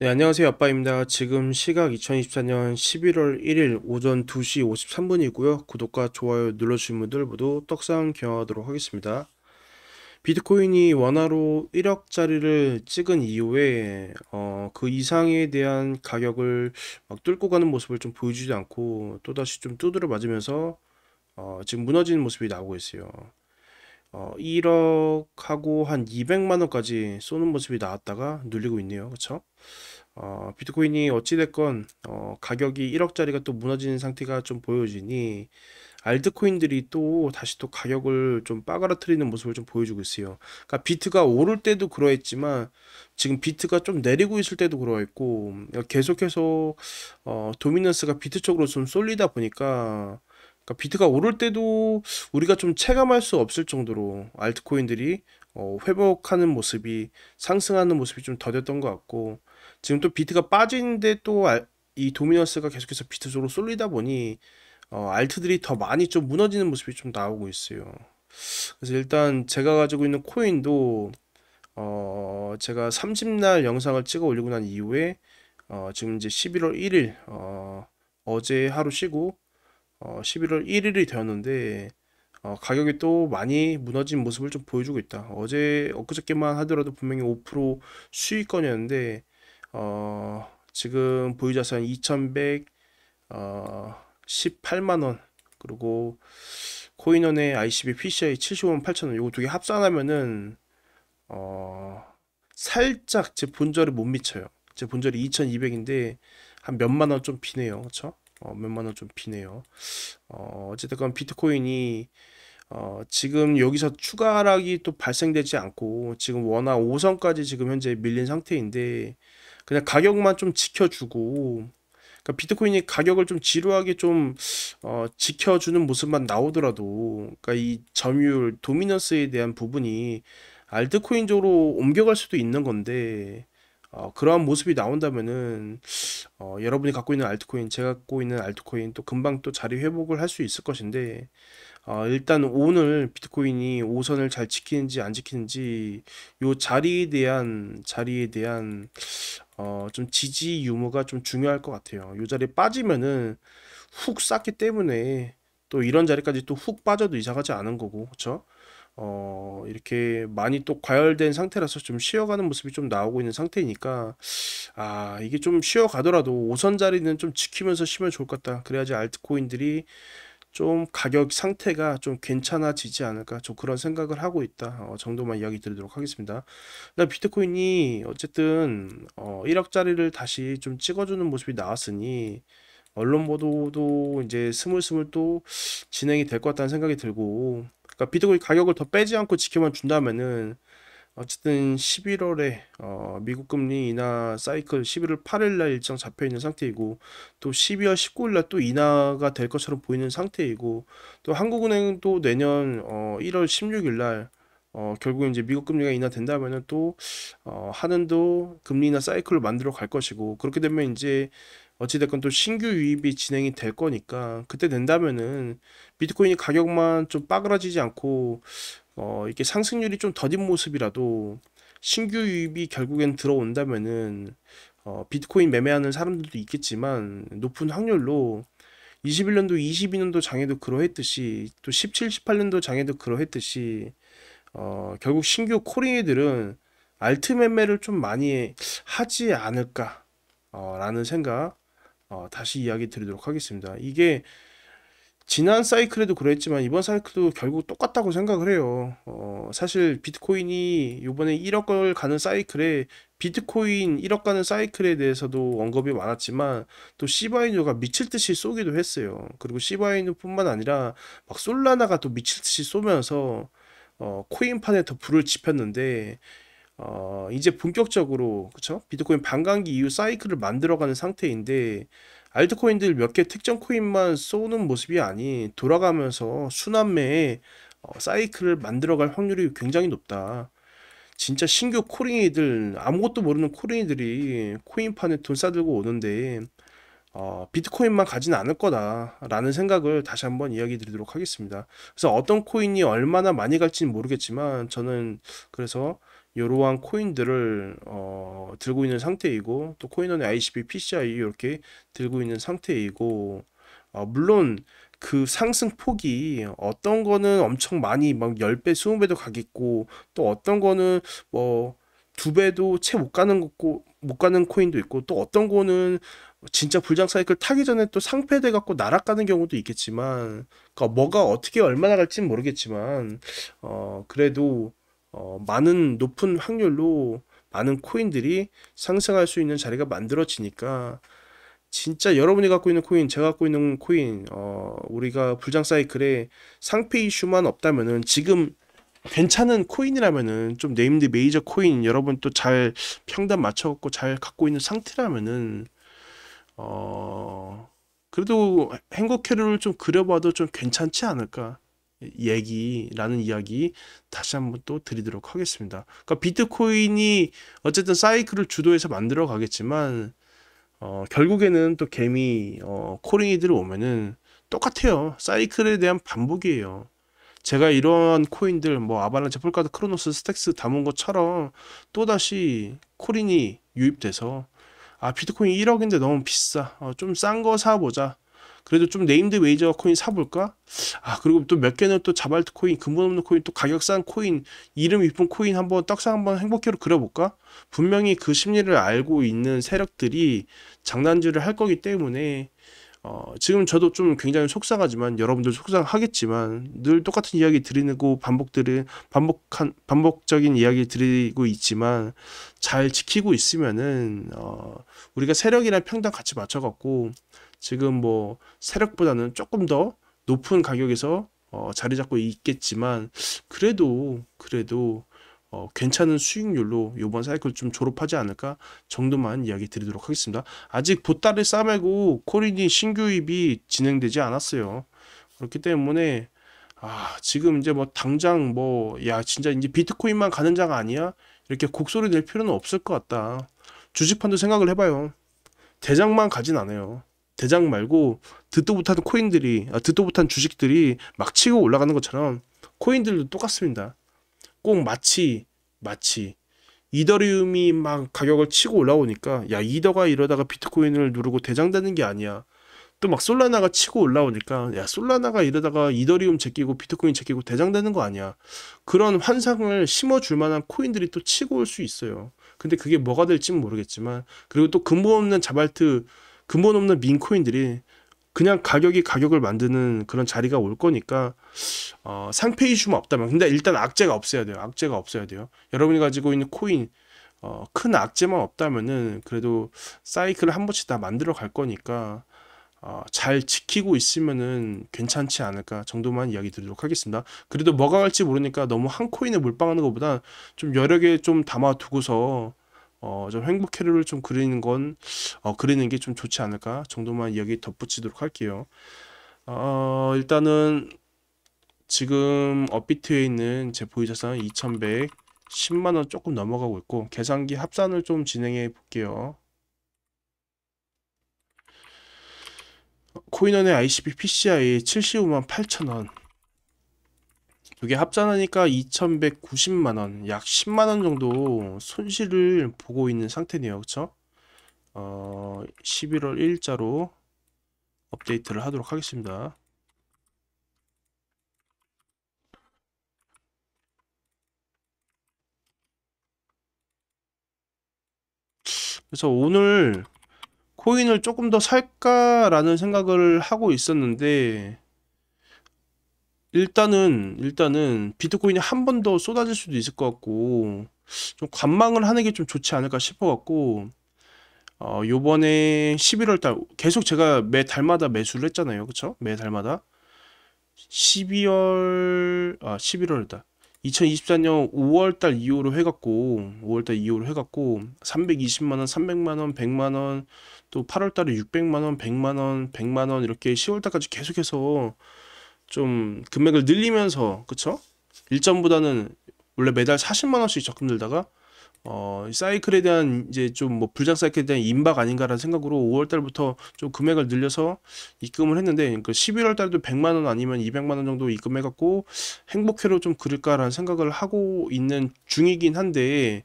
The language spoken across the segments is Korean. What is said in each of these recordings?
네, 안녕하세요. 아빠입니다. 지금 시각 2024년 11월 1일 오전 2시 53분이고요. 구독과 좋아요 눌러주신 분들 모두 떡상 경하도록 하겠습니다. 비트코인이 원화로 1억짜리를 찍은 이후에 어, 그 이상에 대한 가격을 막 뚫고 가는 모습을 좀 보여주지 않고 또다시 좀 두드려 맞으면서 어, 지금 무너지는 모습이 나오고 있어요. 어, 1억하고 한 200만 원까지 쏘는 모습이 나왔다가 눌리고 있네요. 그렇 어, 비트코인이 어찌됐건 어, 가격이 1억짜리가 또 무너지는 상태가 좀 보여지니 알트코인들이 또 다시 또 가격을 좀 빠가라트리는 모습을 좀 보여주고 있어요. 그러니까 비트가 오를 때도 그러했지만 지금 비트가 좀 내리고 있을 때도 그러했고 음, 계속해서 어, 도미넌스가 비트 쪽으로 좀 쏠리다 보니까 그러니까 비트가 오를 때도 우리가 좀 체감할 수 없을 정도로 알트코인들이 어, 회복하는 모습이 상승하는 모습이 좀 더뎠던 것 같고 지금 또 비트가 빠지는데 또 이 도미너스가 계속해서 비트 쪽으로 쏠리다 보니 어, 알트들이 더 많이 좀 무너지는 모습이 좀 나오고 있어요. 그래서 일단 제가 가지고 있는 코인도 어, 제가 30날 영상을 찍어 올리고 난 이후에 어, 지금 이제 11월 1일 어, 어제 하루 쉬고 어, 11월 1일이 되었는데 어, 가격이 또 많이 무너진 모습을 좀 보여주고 있다. 어제 엊그저께만 하더라도 분명히 5% 수익권이었는데 어, 지금 보유자산 2,118만 어, 원 그리고 코인원의 ICB PCI 75만 8천 원 이거 두 개 합산하면은 어, 살짝 제 본절에 못 미쳐요. 제 본절이 2,200인데 한 몇만 원 좀 비네요. 그렇죠? 어, 몇만 원좀 비네요. 어, 어쨌든 비트코인이 어, 지금 여기서 추가 하락이 또 발생되지 않고 지금 워낙 5선까지 지금 현재 밀린 상태인데 그냥 가격만 좀 지켜주고 그러니까 비트코인이 가격을 좀 지루하게 좀 어, 지켜주는 모습만 나오더라도 그러니까 이 점유율 도미너스에 대한 부분이 알트코인 쪽으로 옮겨갈 수도 있는 건데 어, 그러한 모습이 나온다면은 어, 여러분이 갖고 있는 알트코인, 제가 갖고 있는 알트코인 또 금방 또 자리 회복을 할 수 있을 것인데 어, 일단 오늘 비트코인이 5선을 잘 지키는지 안 지키는지 요 자리에 대한 자리에 대한 어, 좀 지지 유무가 좀 중요할 것 같아요. 요 자리에 빠지면은 훅쌓기 때문에 또 이런 자리까지 또 훅 빠져도 이상하지 않은 거고 그렇죠? 어, 이렇게 많이 또 과열된 상태라서 좀 쉬어가는 모습이 좀 나오고 있는 상태이니까, 아, 이게 좀 쉬어가더라도 5선 자리는 좀 지키면서 쉬면 좋을 것 같다. 그래야지 알트코인들이 좀 가격 상태가 좀 괜찮아지지 않을까 좀 그런 생각을 하고 있다 어, 정도만 이야기 드리도록 하겠습니다. 나 비트코인이 어쨌든 어, 1억짜리를 다시 좀 찍어주는 모습이 나왔으니 언론 보도도 이제 스물스물 또 진행이 될 것 같다는 생각이 들고 그러니까 비트코인 가격을 더 빼지 않고 지켜만 준다면은 어쨌든 11월에 어, 미국 금리 인하 사이클 11월 8일 날 일정 잡혀 있는 상태이고 또 12월 19일 날 또 인하가 될 것처럼 보이는 상태이고 또 한국은행도 내년 어, 1월 16일 날 어, 결국 이제 미국 금리가 인하된다면은 또 어, 한은도 금리 인하 사이클을 만들어 갈 것이고 그렇게 되면 이제 어찌됐건 또 신규 유입이 진행이 될 거니까 그때 된다면은 비트코인이 가격만 좀 빠그라지지 않고 어 이렇게 상승률이 좀 더딘 모습이라도 신규 유입이 결국엔 들어온다면은 어 비트코인 매매하는 사람들도 있겠지만 높은 확률로 21년도 22년도 장에도 그러했듯이 또 17, 18년도 장에도 그러했듯이 어 결국 신규 코링이들은 알트 매매를 좀 많이 하지 않을까 어, 라는 생각 어, 다시 이야기 드리도록 하겠습니다. 이게 지난 사이클에도 그랬지만 이번 사이클도 결국 똑같다고 생각을 해요. 어, 사실 비트코인이 이번에 1억을 가는 사이클에 비트코인 1억 가는 사이클에 대해서도 언급이 많았지만 또 시바이누가 미칠 듯이 쏘기도 했어요. 그리고 시바이누뿐만 아니라 막 솔라나가 또 미칠 듯이 쏘면서 어, 코인판에 더 불을 지폈는데 어, 이제 본격적으로 그쵸? 비트코인 반감기 이후 사이클을 만들어가는 상태인데 알트코인들 몇 개 특정 코인만 쏘는 모습이 아닌 돌아가면서 순환매의 어, 사이클을 만들어갈 확률이 굉장히 높다. 진짜 신규 코링이들 아무것도 모르는 코링이들이 코인판에 돈 싸들고 오는데 어, 비트코인만 가진 않을 거다라는 생각을 다시 한번 이야기 드리도록 하겠습니다. 그래서 어떤 코인이 얼마나 많이 갈지는 모르겠지만 저는 그래서 이러한 코인들을 어, 들고 있는 상태이고 또 코인원의 ICP, PCI 이렇게 들고 있는 상태이고 어, 물론 그 상승 폭이 어떤 거는 엄청 많이 막 10배, 20배도 가겠고 또 어떤 거는 뭐 두 배도 채 못 가는 거고 못 가는 코인도 있고 또 어떤 거는 진짜 불장 사이클 타기 전에 또 상패돼 갖고 날아가는 경우도 있겠지만 그러니까 뭐가 어떻게 얼마나 갈지는 모르겠지만 어 그래도 어, 많은 높은 확률로 많은 코인들이 상승할 수 있는 자리가 만들어지니까 진짜 여러분이 갖고 있는 코인, 제가 갖고 있는 코인, 어, 우리가 불장 사이클에 상패 이슈만 없다면은 지금 괜찮은 코인이라면은 좀 네임드 메이저 코인 여러분 또 잘 평단 맞춰갖고 잘 갖고 있는 상태라면은 어 그래도 행복회로를 좀 그려봐도 좀 괜찮지 않을까 얘기라는 이야기 다시 한번 또 드리도록 하겠습니다. 그러니까 비트코인이 어쨌든 사이클을 주도해서 만들어 가겠지만 어, 결국에는 또 개미 어, 코링이들 오면은 똑같아요. 사이클에 대한 반복이에요. 제가 이러한 코인들 뭐 아발란체 폴카드 크로노스 스택스 담은 것처럼 또다시 코린이 유입돼서 아 비트코인 1억인데 너무 비싸 어, 좀싼 거 사보자 그래도 좀 네임드 웨이저 코인 사볼까? 아 그리고 또 몇 개는 또 자발트 코인, 근본 없는 코인, 또 가격 싼 코인, 이름 이쁜 코인 한번 떡상 한번 행복해로 그려볼까? 분명히 그 심리를 알고 있는 세력들이 장난질을 할 거기 때문에 어, 지금 저도 좀 굉장히 속상하지만 여러분들 속상하겠지만 늘 똑같은 이야기 드리고 반복들은 반복한 반복적인 이야기 드리고 있지만 잘 지키고 있으면은 어, 우리가 세력이랑 평당 같이 맞춰갖고 지금 뭐 세력보다는 조금 더 높은 가격에서 어, 자리 잡고 있겠지만 그래도 그래도 어, 괜찮은 수익률로 이번 사이클 좀 졸업하지 않을까 정도만 이야기 드리도록 하겠습니다. 아직 보따리 싸매고 코린이 신규 입이 진행되지 않았어요. 그렇기 때문에 아 지금 이제 뭐 당장 뭐 야 진짜 이제 비트코인만 가는 장 아니야 이렇게 곡소리 낼 필요는 없을 것 같다. 주식판도 생각을 해봐요. 대장만 가진 않아요. 대장 말고 듣도 못한 코인들이 아, 듣도 못한 주식들이 막 치고 올라가는 것처럼 코인들도 똑같습니다. 꼭 마치 마치 이더리움이 막 가격을 치고 올라오니까 야 이더가 이러다가 비트코인을 누르고 대장되는 게 아니야. 또 막 솔라나가 치고 올라오니까 야 솔라나가 이러다가 이더리움 제끼고 비트코인 제끼고 대장되는 거 아니야. 그런 환상을 심어줄 만한 코인들이 또 치고 올 수 있어요. 근데 그게 뭐가 될지는 모르겠지만 그리고 또 근본 없는 자발트 근본 없는 민코인들이 그냥 가격이 가격을 만드는 그런 자리가 올 거니까 어, 상패 이슈만 없다면 근데 일단 악재가 없어야 돼요. 악재가 없어야 돼요. 여러분이 가지고 있는 코인 어, 큰 악재만 없다면은 그래도 사이클을 한 번씩 다 만들어 갈 거니까 어, 잘 지키고 있으면은 괜찮지 않을까 정도만 이야기 드리도록 하겠습니다. 그래도 뭐가 갈지 모르니까 너무 한 코인에 몰빵하는 것보다 좀 여러 개 좀 담아두고서 어, 좀 행복 캐롤을 좀 그리는 건 어, 그리는 게 좀 좋지 않을까 정도만 이야기 덧붙이도록 할게요. 어, 일단은 지금 업비트에 있는 제 보유자산 2,110만 원 조금 넘어가고 있고 계산기 합산을 좀 진행해 볼게요. 코인원의 ICP PCI 75만 8천 원. 그게 합산하니까 2190만원 약 10만원 정도 손실을 보고 있는 상태네요 그쵸 어 11월 1일자로 업데이트를 하도록 하겠습니다 그래서 오늘 코인을 조금 더 살까라는 생각을 하고 있었는데 일단은 일단은 비트코인이 한 번 더 쏟아질 수도 있을 것 같고 좀 관망을 하는 게 좀 좋지 않을까 싶어 갖고 어 요번에 11월 달 계속 제가 매 달마다 매수를 했잖아요. 그쵸 매 달마다 12월 아1 1월달 2024년 5월 달 이후로 해 갖고 5월 달 이후로 해 갖고 320만 원, 300만 원, 100만 원또 8월 달에 600만 원, 100만 원, 100만 원 이렇게 10월 달까지 계속해서 좀 금액을 늘리면서 그쵸? 일전보다는 원래 매달 40만 원씩 적금 들다가 어, 사이클에 대한 이제 좀 뭐 불장 사이클에 대한 임박 아닌가라는 생각으로 5월 달부터 좀 금액을 늘려서 입금을 했는데 그그러 그러니까 11월 달도 100만 원 아니면 200만 원 정도 입금해 갖고 행복회로 좀그릴까라는 생각을 하고 있는 중이긴 한데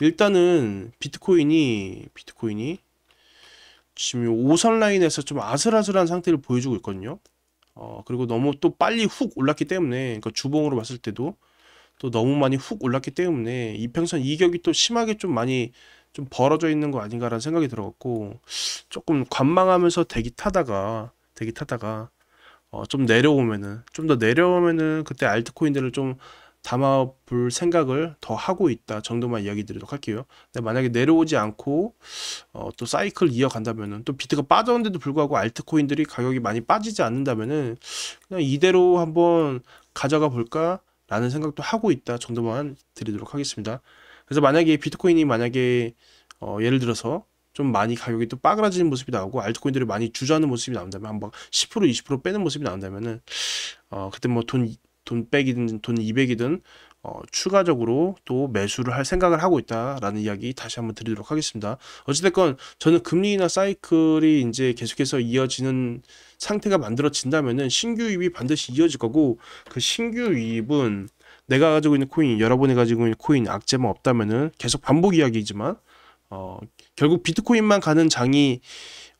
일단은 비트코인이 비트코인이 지금 오선 라인에서 좀 아슬아슬한 상태를 보여주고 있거든요. 어, 그리고 너무 또 빨리 훅 올랐기 때문에 그러니까 주봉으로 봤을 때도 또 너무 많이 훅 올랐기 때문에 이평선 이격이 또 심하게 좀 많이 좀 벌어져 있는 거 아닌가라는 생각이 들어갖고 조금 관망하면서 대기 타다가 대기 타다가 어, 좀 내려오면은 좀 더 내려오면은 그때 알트코인들을 좀 담아볼 생각을 더 하고 있다 정도만 이야기 드리도록 할게요. 근데 만약에 내려오지 않고 어, 또 사이클 이어간다면은 또 비트가 빠졌는데도 불구하고 알트코인들이 가격이 많이 빠지지 않는다면은 그냥 이대로 한번 가져가 볼까? 라는 생각도 하고 있다 정도만 드리도록 하겠습니다. 그래서 만약에 비트코인이 만약에 어, 예를 들어서 좀 많이 가격이 또 빠그라지는 모습이 나오고 알트코인들이 많이 주저하는 모습이 나온다면 한막10% 20% 빼는 모습이 나온다면은 어 그때 뭐돈 돈 빼기든 돈 200이든 어, 추가적으로 또 매수를 할 생각을 하고 있다라는 이야기 다시 한번 드리도록 하겠습니다. 어찌됐건 저는 금리나 사이클이 이제 계속해서 이어지는 상태가 만들어진다면은 신규 유입이 반드시 이어질 거고 그 신규 유입은 내가 가지고 있는 코인, 여러분이 가지고 있는 코인 악재만 없다면은 계속 반복 이야기이지만 어, 결국 비트코인만 가는 장이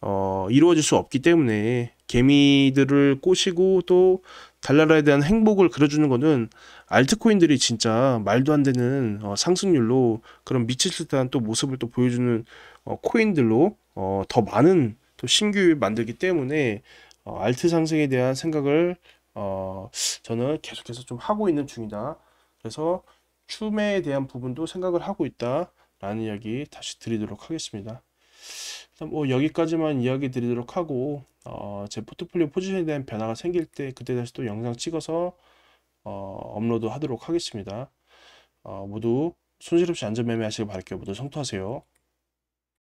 어, 이루어질 수 없기 때문에 개미들을 꼬시고 또 달나라에 대한 행복을 그려주는 거는 알트코인들이 진짜 말도 안 되는 어, 상승률로 그런 미칠 듯한 또 모습을 또 보여주는 어, 코인들로 어, 더 많은 또 신규 만들기 때문에 어, 알트 상승에 대한 생각을 어, 저는 계속해서 좀 하고 있는 중이다. 그래서 춤에 대한 부분도 생각을 하고 있다라는 이야기 다시 드리도록 하겠습니다. 일단 뭐 여기까지만 이야기 드리도록 하고 어, 제 포트폴리오 포지션에 대한 변화가 생길 때 그때 다시 또 영상 찍어서 어, 업로드 하도록 하겠습니다. 어, 모두 손실 없이 안전 매매하시길 바랄게요. 모두 성투하세요.